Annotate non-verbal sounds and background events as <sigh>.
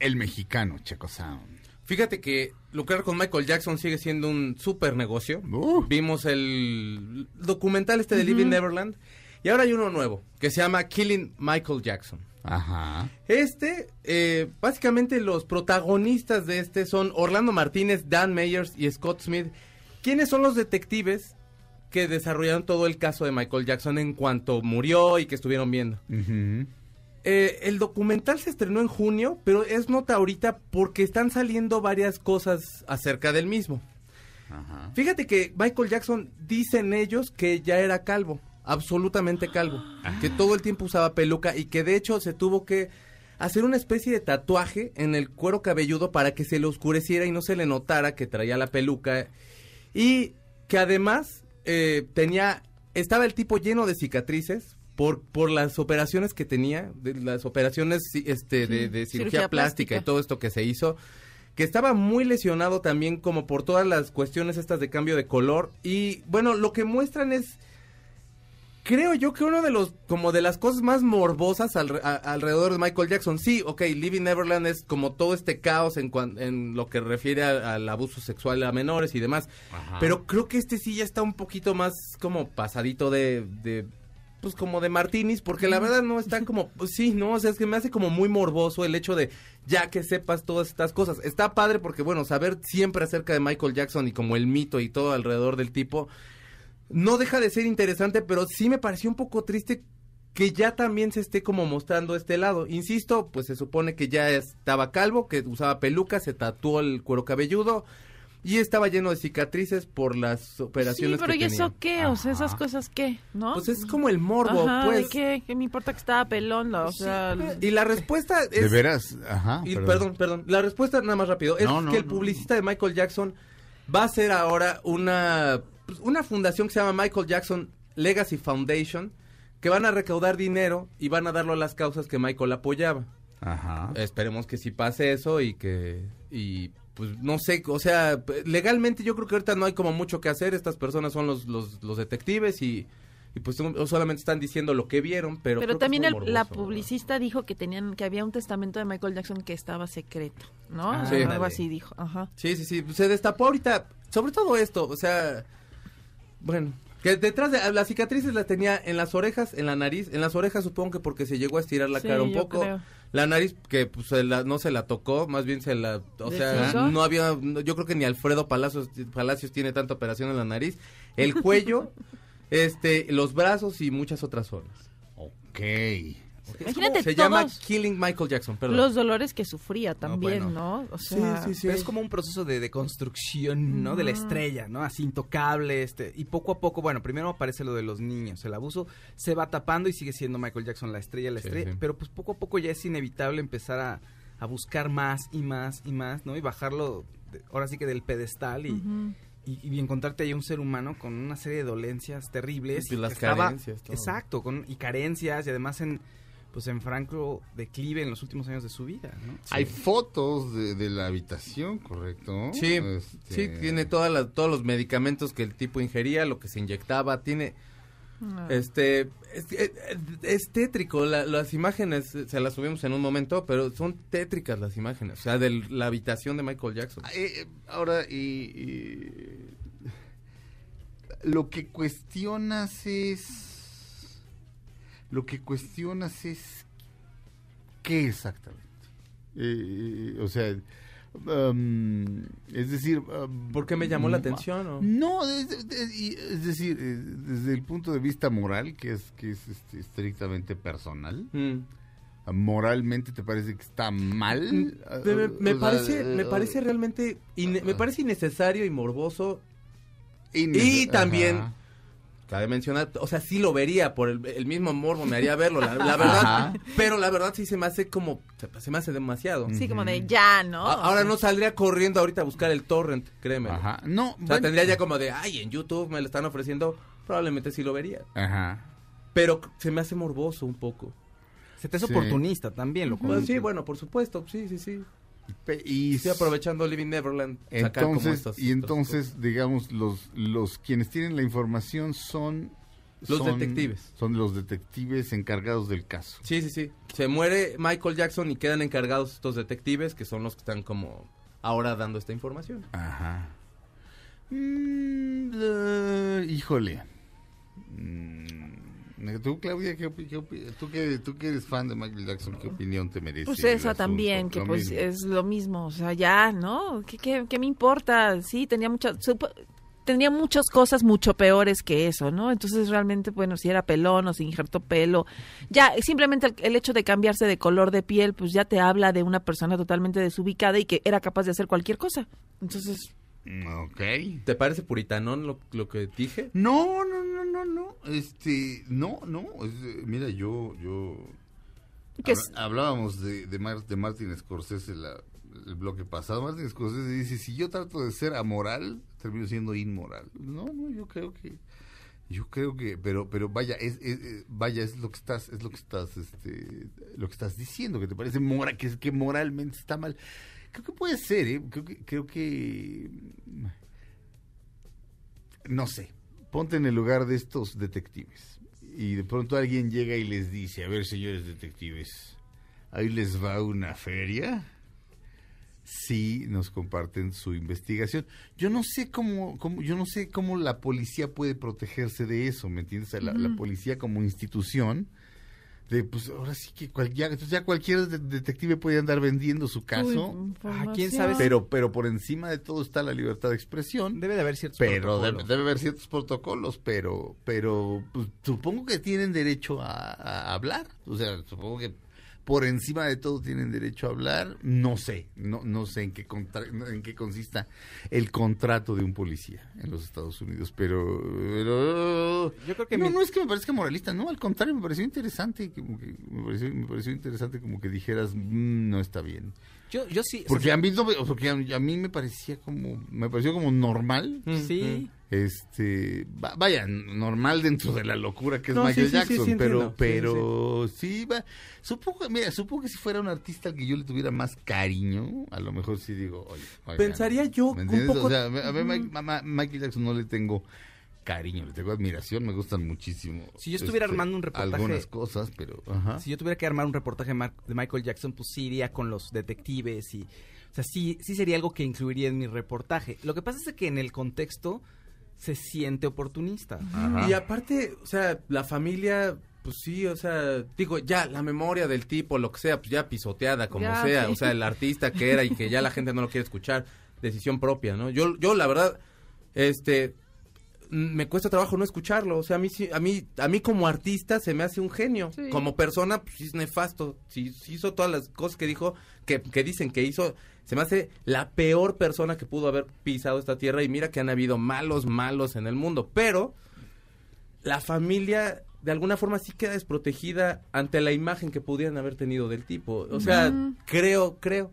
el mexicano Checo Sound? Fíjate que lucrar con Michael Jackson sigue siendo un súper negocio. Vimos el documental este de Living Neverland. Y ahora hay uno nuevo que se llama Killing Michael Jackson. Ajá. Este, eh, básicamente los protagonistas de este son Orlando Martínez, Dan Meyers y Scott Smith. ¿Quiénes son los detectives que desarrollaron todo el caso de Michael Jackson en cuanto murió y que estuvieron viendo? Eh, el documental se estrenó en junio, pero es nota ahorita porque están saliendo varias cosas acerca del mismo. Fíjate que Michael Jackson dicen ellos que ya era calvo, absolutamente calvo, que ah. todo el tiempo usaba peluca y que de hecho se tuvo que hacer una especie de tatuaje en el cuero cabelludo para que se le oscureciera y no se le notara que traía la peluca y que además eh, tenía estaba el tipo lleno de cicatrices por, las operaciones que tenía, las operaciones este, de, cirugía, plástica, y todo esto que se hizo, que estaba muy lesionado también como por todas las cuestiones estas de cambio de color. Y bueno, lo que muestran es creo yo que uno de los como de las cosas más morbosas alrededor de Michael Jackson sí ok, Living Neverland es como todo este caos en, en lo que refiere al abuso sexual a menores y demás pero creo que este sí ya está un poquito más como pasadito de pues como de martinis, porque la verdad no están como, pues, sí, no, o sea, es que me hace como muy morboso el hecho de ya que sepas todas estas cosas. Está padre porque, bueno, saber siempre acerca de Michael Jackson y como el mito y todo alrededor del tipo, no deja de ser interesante, pero sí me pareció un poco triste que ya también se esté como mostrando este lado. Insisto, pues se supone que ya estaba calvo, que usaba peluca, se tatuó el cuero cabelludo y estaba lleno de cicatrices por las operaciones. Sí, pero ¿y eso qué? O sea, esas cosas qué, ¿no? Pues es como el morbo, ajá, pues. ¿Qué? me importa que estaba pelón? O sea, y la respuesta es. De veras, ajá. Y, perdón, perdón. La respuesta, nada más rápido, es que el publicista de Michael Jackson va a ser ahora una, pues, una fundación que se llama Michael Jackson Legacy Foundation, que van a recaudar dinero y van a darlo a las causas que Michael apoyaba. Ajá. Esperemos que sí pase eso y que pues no sé, o sea, legalmente yo creo que ahorita no hay como mucho que hacer, estas personas son los, los, detectives y, pues solamente están diciendo lo que vieron, pero... Pero también la publicista dijo que tenían que había un testamento de Michael Jackson que estaba secreto, ¿no? Ah, sí, algo así dijo, ajá. Sí, sí, sí, se destapó ahorita, sobre todo esto, o sea, bueno, que detrás de las cicatrices las tenía en las orejas, en la nariz, en las orejas supongo que porque se llegó a estirar la cara un poco. Creo la nariz que pues, no se la tocó, más bien se la, o sea, no había, yo creo que ni Alfredo Palacios, Palacios tiene tanta operación en la nariz, el cuello, <laughs> este, los brazos y muchas otras zonas. Ok. Se llama Killing Michael Jackson, perdón. Los dolores que sufría también, ¿no? Es como un proceso de deconstrucción, ¿no? De la estrella, ¿no? Así intocable, este. Y poco a poco, bueno, primero aparece lo de los niños, el abuso se va tapando y sigue siendo Michael Jackson la estrella, la estrella. Pero pues poco a poco ya es inevitable empezar a, buscar más y más y más, ¿no? Y bajarlo, ahora sí que del pedestal y... y, encontrarte ahí un ser humano con una serie de dolencias terribles. Y, las carencias. Exacto, con, y carencias, y además en pues en franco declive en los últimos años de su vida. Hay fotos de, la habitación, ¿correcto? Sí, este, sí tiene todas todos los medicamentos que el tipo ingería, lo que se inyectaba, tiene... Este es, eh, eh, tétrico, las imágenes se las subimos en un momento, pero son tétricas las imágenes, o sea, de la habitación de Michael Jackson. Ah, eh, ahora, y, lo que cuestionas es lo que cuestionas es qué exactamente. Eh, eh, o sea, um, es decir... Um, ¿Por qué me llamó la atención? No, es, decir, eh, desde el punto de vista moral, que es, que es este, estrictamente personal. Mm. moralmente te parece que está mal mm, ah, me, parece me parece realmente me ah. parece innecesario y morboso y también de mencionar, o sea, sí lo vería por el, mismo morbo, me haría verlo, la, <laughs> verdad, pero la verdad sí se me hace como, se, me hace demasiado. Sí, como de ya, ¿no? ahora no saldría corriendo ahorita a buscar el torrent, créeme. Ajá, no. O sea, tendría ya como de, ay, en YouTube me lo están ofreciendo, probablemente sí lo vería. Ajá. Pero se me hace morboso un poco. Se te es oportunista también, lo pues sí, bueno, por supuesto, sí, sí, sí y estoy aprovechando Living Neverland y entonces digamos los los quienes tienen la información son los detectives son los detectives encargados del caso sí sí sí se muere Michael Jackson y quedan encargados estos detectives que son los que están como ahora dando esta información ajá mm, eh, híjole mm. Tú, Claudia, ¿qué, tú, que, eres fan de Michael Jackson, ¿qué opinión te mereces Pues eso también, que pues es lo mismo, o sea, ya, ¿no? ¿Qué, me importa? Sí, tenía muchas... Tenía muchas cosas mucho peores que eso, ¿no? Entonces realmente, bueno, si era pelón o si injertó pelo, ya simplemente el, hecho de cambiarse de color de piel, pues ya te habla de una persona totalmente desubicada y que era capaz de hacer cualquier cosa. Entonces, mm, Ok. ¿Te parece puritanón lo, lo, que dije? No, no, no no, no. Este, no, no. Eh, mira, yo, yo. Hablábamos de, de, Mar Martin Scorsese la, el bloque pasado. Martin Scorsese dice: si yo trato de ser amoral, termino siendo inmoral. No, no, yo creo que. Yo creo que, pero, pero vaya, es, eh, vaya, es lo que estás, es lo que estás, este, lo que estás diciendo, que te parece moral, que, que moralmente está mal. Creo que puede ser, ¿eh? creo que, no sé, ponte en el lugar de estos detectives. Y de pronto alguien llega y les dice, a ver señores detectives, ahí les va una feria Sí, nos comparten su investigación. Yo no sé cómo, yo no sé cómo la policía puede protegerse de eso, ¿me entiendes? la policía como institución pues ahora sí que ya, cualquier detective puede andar vendiendo su caso. Pues, ah, quién sabe. Pero, pero por encima de todo está la libertad de expresión. Debe de haber ciertos pero protocolos. Debe, debe haber ciertos protocolos, pero, pero pues, supongo que tienen derecho a hablar. O sea, supongo que por encima de todo tienen derecho a hablar. No sé, no, no sé en qué, en qué consista el contrato de un policía en los Estados Unidos, pero... no, es que me parezca moralista, no, al contrario, me pareció interesante, como que, me, pareció, interesante como que dijeras, mm, no está bien. Yo, yo sí. Porque han visto, porque a, mí me parecía como, me pareció como normal. Mm, sí. Mm. Este, vaya, normal dentro de la locura que es Michael Jackson, pero, pero sí, va. supongo, mira, supongo que si fuera un artista al que yo le tuviera más cariño, a lo mejor sí digo, pensaría yo un poco. a, ver, Michael Jackson no le tengo cariño, le tengo admiración, me gustan muchísimo. Si yo estuviera este, armando un reportaje. Algunas cosas, pero. Ajá. Si yo tuviera que armar un reportaje de Michael Jackson, pues sí iría con los detectives y. O sea, sí, sí sería algo que incluiría en mi reportaje. Lo que pasa es que en el contexto se siente oportunista. Y aparte, o sea, la familia pues sí, o sea, digo, ya la memoria del tipo, lo que sea, pues ya pisoteada, como sea, o sea, el artista que era y que ya la gente no lo quiere escuchar, decisión propia, ¿no? Yo, yo la verdad, este, me cuesta trabajo no escucharlo. O sea, a mí, a mí, a mí como artista se me hace un genio. Como persona, pues es nefasto. Si, hizo todas las cosas que dijo, que, dicen que hizo, se me hace la peor persona que pudo haber pisado esta tierra. Y mira que han habido malos, malos en el mundo. Pero la familia, de alguna forma, sí queda desprotegida ante la imagen que pudieran haber tenido del tipo. O sea, creo, creo.